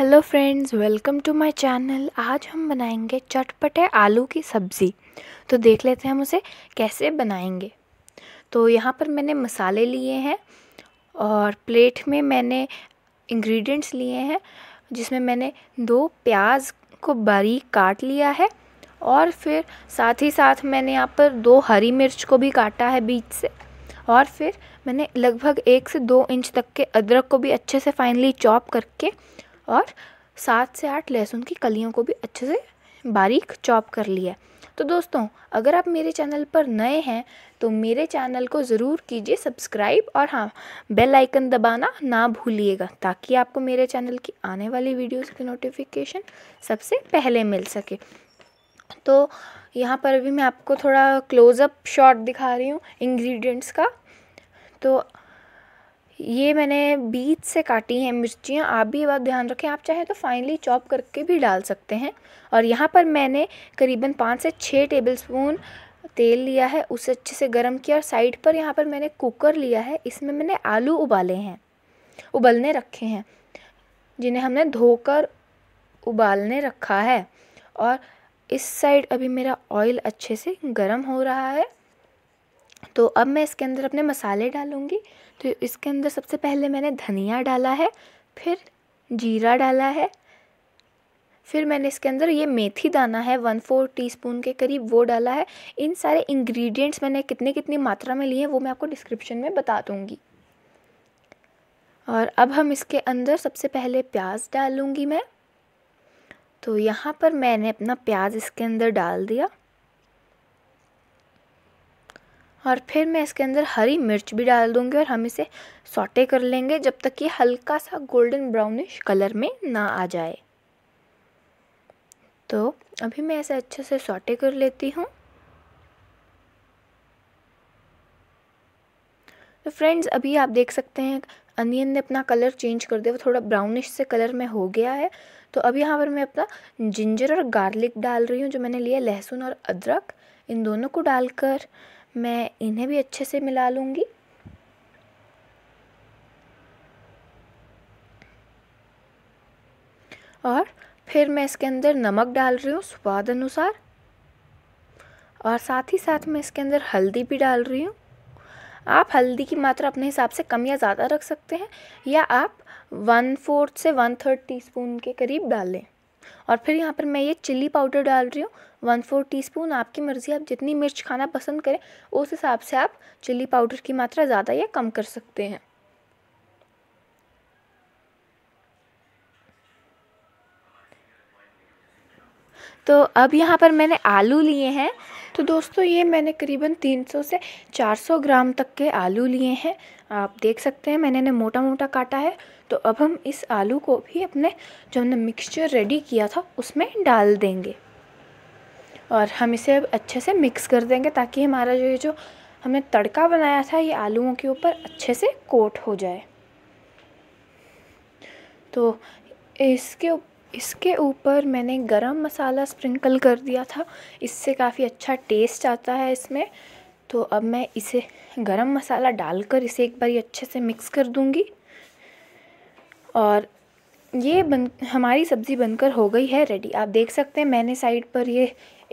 hello friends welcome to my channel आज हम बनाएंगे चटपटे आलू की सब्ज़ी तो देख लेते हैं हम उसे कैसे बनाएंगे तो यहाँ पर मैंने मसाले लिए हैं और प्लेट में मैंने इंग्रेडिएंट्स लिए हैं जिसमें मैंने दो प्याज को बारीक काट लिया है और फिर साथ ही साथ मैंने यहाँ पर दो हरी मिर्च को भी काटा है बीच से और फिर मैंने लगभग एक से दो इंच तक के अदरक को भी अच्छे से फाइनली चॉप करके और सात से आठ लहसुन की कलियों को भी अच्छे से बारीक चॉप कर लिया तो दोस्तों अगर आप मेरे चैनल पर नए हैं तो मेरे चैनल को ज़रूर कीजिए सब्सक्राइब और हाँ बेल आइकन दबाना ना भूलिएगा ताकि आपको मेरे चैनल की आने वाली वीडियोस की नोटिफिकेशन सबसे पहले मिल सके तो यहाँ पर भी मैं आपको थोड़ा क्लोज़अप शॉट दिखा रही हूँ इंग्रेडिएंट्स का तो ये मैंने बीच से काटी हैं मिर्चियाँ आप भी ये बात ध्यान रखें आप चाहें तो फाइनली चॉप करके भी डाल सकते हैं और यहाँ पर मैंने करीबन पाँच से छः टेबल स्पून तेल लिया है उसे अच्छे से गर्म किया और साइड पर यहाँ पर मैंने कुकर लिया है इसमें मैंने आलू उबाले हैं उबलने रखे हैं जिन्हें हमने धोकर उबालने रखा है और इस साइड अभी मेरा ऑयल अच्छे से गर्म हो रहा है तो अब मैं इसके अंदर अपने मसाले डालूँगी तो इसके अंदर सबसे पहले मैंने धनिया डाला है फिर जीरा डाला है फिर मैंने इसके अंदर ये मेथी दाना है वन फोर टीस्पून के करीब वो डाला है इन सारे इंग्रेडिएंट्स मैंने कितने कितनी मात्रा में लिए हैं वो मैं आपको डिस्क्रिप्शन में बता दूँगी और अब हम इसके अंदर सबसे पहले प्याज डालूँगी मैं तो यहाँ पर मैंने अपना प्याज इसके अंदर डाल दिया और फिर मैं इसके अंदर हरी मिर्च भी डाल दूंगी और हम इसे सोटे कर लेंगे जब तक ये हल्का सा गोल्डन ब्राउनिश कलर में ना आ जाए तो अभी मैं इसे अच्छे से सोटे कर लेती हूँ तो फ्रेंड्स अभी आप देख सकते हैं अनियन ने अपना कलर चेंज कर दिया वो थोड़ा ब्राउनिश से कलर में हो गया है तो अब यहाँ पर मैं अपना जिंजर और गार्लिक डाल रही हूँ जो मैंने लिया लहसुन और अदरक इन दोनों को डालकर मैं इन्हें भी अच्छे से मिला लूँगी और फिर मैं इसके अंदर नमक डाल रही हूँ स्वाद अनुसार और साथ ही साथ मैं इसके अंदर हल्दी भी डाल रही हूँ आप हल्दी की मात्रा अपने हिसाब से कम या ज़्यादा रख सकते हैं या आप वन फोर्थ से वन थर्ड टीस्पून के करीब डालें और फिर यहाँ पर मैं ये चिल्ली पाउडर डाल रही हूँ वन फोर टीस्पून आपकी मर्ज़ी आप जितनी मिर्च खाना पसंद करें उस हिसाब से आप चिल्ली पाउडर की मात्रा ज़्यादा या कम कर सकते हैं तो अब यहाँ पर मैंने आलू लिए हैं तो दोस्तों ये मैंने करीबन 300 से 400 ग्राम तक के आलू लिए हैं आप देख सकते हैं मैंने इन्हें मोटा मोटा काटा है तो अब हम इस आलू को भी अपने जो हमने मिक्सचर रेडी किया था उसमें डाल देंगे और हम इसे अब अच्छे से मिक्स कर देंगे ताकि हमारा जो ये जो हमने तड़का बनाया था ये आलूओं के ऊपर अच्छे से कोट हो जाए तो इसके इसके ऊपर मैंने गरम मसाला स्प्रिंकल कर दिया था इससे काफ़ी अच्छा टेस्ट आता है इसमें तो अब मैं इसे गरम मसाला डालकर इसे एक बार अच्छे से मिक्स कर दूंगी और ये बन हमारी सब्ज़ी बनकर हो गई है रेडी आप देख सकते हैं मैंने साइड पर ये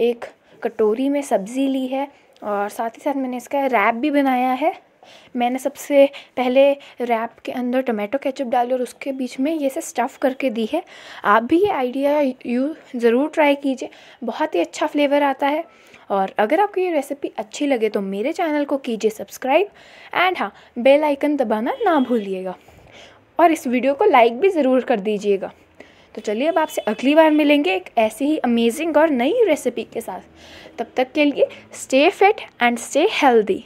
एक कटोरी में सब्ज़ी ली है और साथ ही साथ मैंने इसका रैप भी बनाया है मैंने सबसे पहले रैप के अंदर टोमेटो केचप डाली और उसके बीच में ये से स्टफ़ करके दी है आप भी ये आइडिया यू ज़रूर ट्राई कीजिए बहुत ही अच्छा फ्लेवर आता है और अगर आपको ये रेसिपी अच्छी लगे तो मेरे चैनल को कीजिए सब्सक्राइब एंड हाँ बेल आइकन दबाना ना भूलिएगा और इस वीडियो को लाइक भी ज़रूर कर दीजिएगा तो चलिए अब आपसे अगली बार मिलेंगे एक ऐसी ही अमेजिंग और नई रेसिपी के साथ तब तक के लिए stay fit and stay healthy